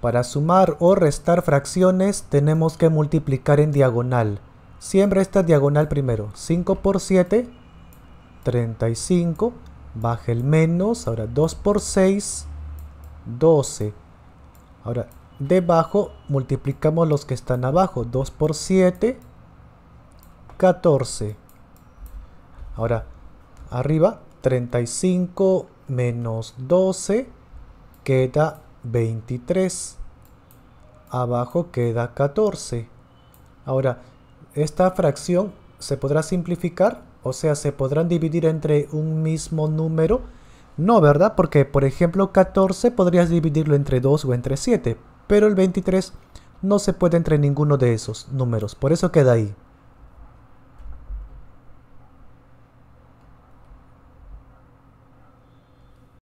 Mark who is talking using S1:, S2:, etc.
S1: Para sumar o restar fracciones tenemos que multiplicar en diagonal. Siempre esta diagonal primero. 5 por 7, 35. Baja el menos. Ahora 2 por 6, 12. Ahora debajo multiplicamos los que están abajo. 2 por 7, 14. Ahora arriba 35 menos 12 queda 23. Abajo queda 14. Ahora, esta fracción se podrá simplificar, o sea, se podrán dividir entre un mismo número. No, ¿verdad? Porque, por ejemplo, 14 podrías dividirlo entre 2 o entre 7, pero el 23 no se puede entre ninguno de esos números, por eso queda ahí.